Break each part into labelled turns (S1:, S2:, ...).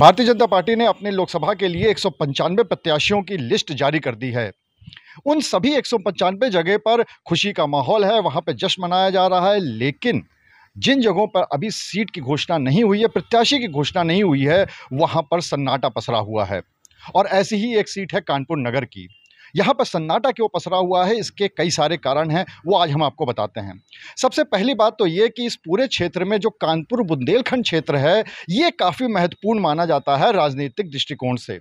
S1: भारतीय जनता पार्टी ने अपने लोकसभा के लिए एक प्रत्याशियों की लिस्ट जारी कर दी है उन सभी एक जगह पर खुशी का माहौल है वहाँ पर जश्न मनाया जा रहा है लेकिन जिन जगहों पर अभी सीट की घोषणा नहीं हुई है प्रत्याशी की घोषणा नहीं हुई है वहाँ पर सन्नाटा पसरा हुआ है और ऐसी ही एक सीट है कानपुर नगर की यहाँ पर सन्नाटा क्यों पसरा हुआ है इसके कई सारे कारण हैं वो आज हम आपको बताते हैं सबसे पहली बात तो ये कि इस पूरे क्षेत्र में जो कानपुर बुंदेलखंड क्षेत्र है ये काफ़ी महत्वपूर्ण माना जाता है राजनीतिक दृष्टिकोण से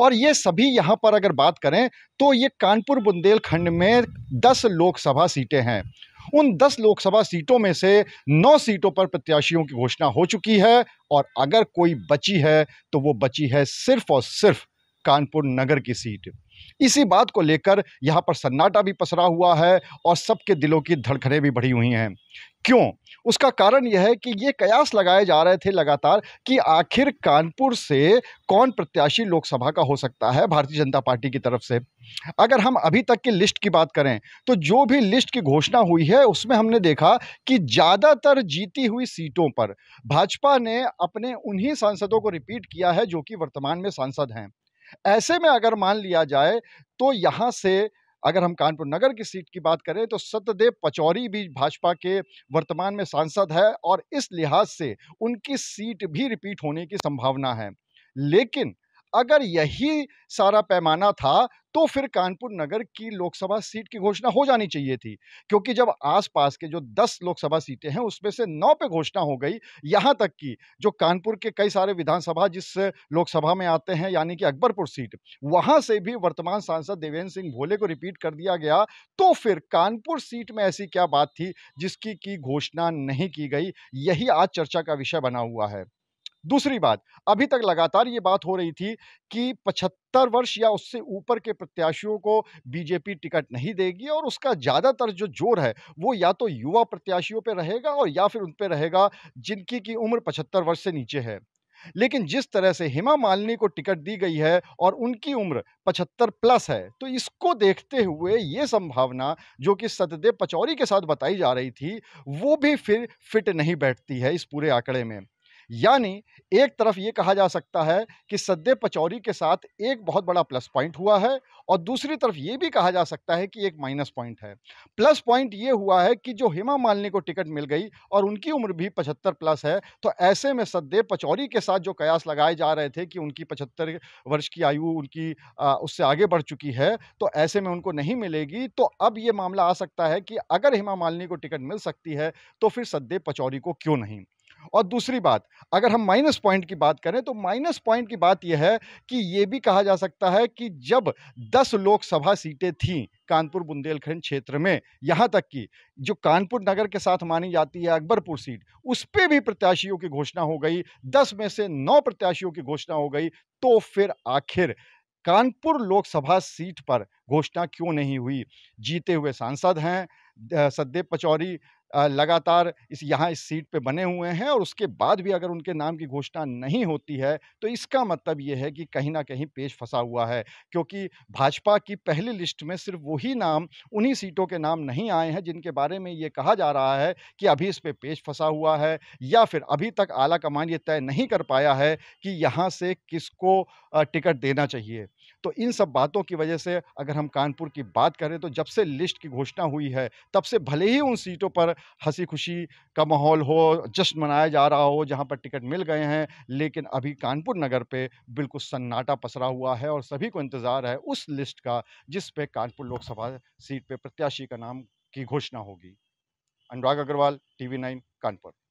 S1: और ये सभी यहाँ पर अगर बात करें तो ये कानपुर बुंदेलखंड में दस लोकसभा सीटें हैं उन दस लोकसभा सीटों में से नौ सीटों पर प्रत्याशियों की घोषणा हो चुकी है और अगर कोई बची है तो वो बची है सिर्फ और सिर्फ कानपुर नगर की सीट इसी बात को लेकर यहाँ पर सन्नाटा भी पसरा हुआ है और सबके दिलों की धड़कनें भी बढ़ी हुई हैं क्यों उसका कारण यह है कि ये कयास लगाए जा रहे थे लगातार कि आखिर कानपुर से कौन प्रत्याशी लोकसभा का हो सकता है भारतीय जनता पार्टी की तरफ से अगर हम अभी तक की लिस्ट की बात करें तो जो भी लिस्ट की घोषणा हुई है उसमें हमने देखा कि ज़्यादातर जीती हुई सीटों पर भाजपा ने अपने उन्हीं सांसदों को रिपीट किया है जो कि वर्तमान में सांसद हैं ऐसे में अगर मान लिया जाए तो यहाँ से अगर हम कानपुर नगर की सीट की बात करें तो सत्यदेव पचौरी भी भाजपा के वर्तमान में सांसद है और इस लिहाज से उनकी सीट भी रिपीट होने की संभावना है लेकिन अगर यही सारा पैमाना था तो फिर कानपुर नगर की लोकसभा सीट की घोषणा हो जानी चाहिए थी क्योंकि जब आसपास के जो 10 लोकसभा सीटें हैं उसमें से 9 पे घोषणा हो गई यहाँ तक कि जो कानपुर के कई सारे विधानसभा जिस लोकसभा में आते हैं यानी कि अकबरपुर सीट वहाँ से भी वर्तमान सांसद देवेंद्र सिंह भोले को रिपीट कर दिया गया तो फिर कानपुर सीट में ऐसी क्या बात थी जिसकी की घोषणा नहीं की गई यही आज चर्चा का विषय बना हुआ है दूसरी बात अभी तक लगातार ये बात हो रही थी कि 75 वर्ष या उससे ऊपर के प्रत्याशियों को बीजेपी टिकट नहीं देगी और उसका ज़्यादातर जो जोर है वो या तो युवा प्रत्याशियों पर रहेगा और या फिर उन पर रहेगा जिनकी की उम्र पचहत्तर वर्ष से नीचे है लेकिन जिस तरह से हेमा मालिनी को टिकट दी गई है और उनकी उम्र 75 प्लस है तो इसको देखते हुए ये संभावना जो कि सतदेव पचौरी के साथ बताई जा रही थी वो भी फिर फिट नहीं बैठती है इस पूरे आंकड़े में यानी एक तरफ ये कहा जा सकता है कि सद्दे पचौरी के साथ एक बहुत बड़ा प्लस पॉइंट हुआ है और दूसरी तरफ ये भी कहा जा सकता है कि एक माइनस पॉइंट है प्लस पॉइंट ये हुआ है कि जो हेमा मालिनी को टिकट मिल गई और उनकी उम्र भी पचहत्तर प्लस है तो ऐसे में सद्दे पचौरी के साथ जो कयास लगाए जा रहे थे कि उनकी पचहत्तर वर्ष की आयु उनकी आ, उससे आगे बढ़ चुकी है तो ऐसे में उनको नहीं मिलेगी तो अब ये मामला आ सकता है कि अगर हेमा मालिनी को टिकट मिल सकती है तो फिर सद्दे पचौरी को क्यों नहीं और दूसरी बात अगर हम माइनस पॉइंट की बात करें तो माइनस पॉइंट की बात यह है कि ये भी कहा जा सकता है कि जब 10 लोकसभा सीटें थीं कानपुर बुंदेलखंड क्षेत्र में यहाँ तक कि जो कानपुर नगर के साथ मानी जाती है अकबरपुर सीट उस पर भी प्रत्याशियों की घोषणा हो गई दस में से नौ प्रत्याशियों की घोषणा हो गई तो फिर आखिर कानपुर लोकसभा सीट पर घोषणा क्यों नहीं हुई जीते हुए सांसद हैं सदेव पचौरी लगातार इस यहाँ इस सीट पे बने हुए हैं और उसके बाद भी अगर उनके नाम की घोषणा नहीं होती है तो इसका मतलब ये है कि कहीं ना कहीं पेश फंसा हुआ है क्योंकि भाजपा की पहली लिस्ट में सिर्फ वही नाम उन्हीं सीटों के नाम नहीं आए हैं जिनके बारे में ये कहा जा रहा है कि अभी इस पर पे पेश फंसा हुआ है या फिर अभी तक आला कमान ये तय नहीं कर पाया है कि यहाँ से किसको टिकट देना चाहिए तो इन सब बातों की वजह से अगर हम कानपुर की बात करें तो जब से लिस्ट की घोषणा हुई है तब से भले ही उन सीटों पर हंसी खुशी का माहौल हो जश्न मनाया जा रहा हो जहाँ पर टिकट मिल गए हैं लेकिन अभी कानपुर नगर पर बिल्कुल सन्नाटा पसरा हुआ है और सभी को इंतज़ार है उस लिस्ट का जिस पे कानपुर लोकसभा सीट पे प्रत्याशी का नाम की घोषणा होगी अनुराग अग्रवाल टीवी नाइन कानपुर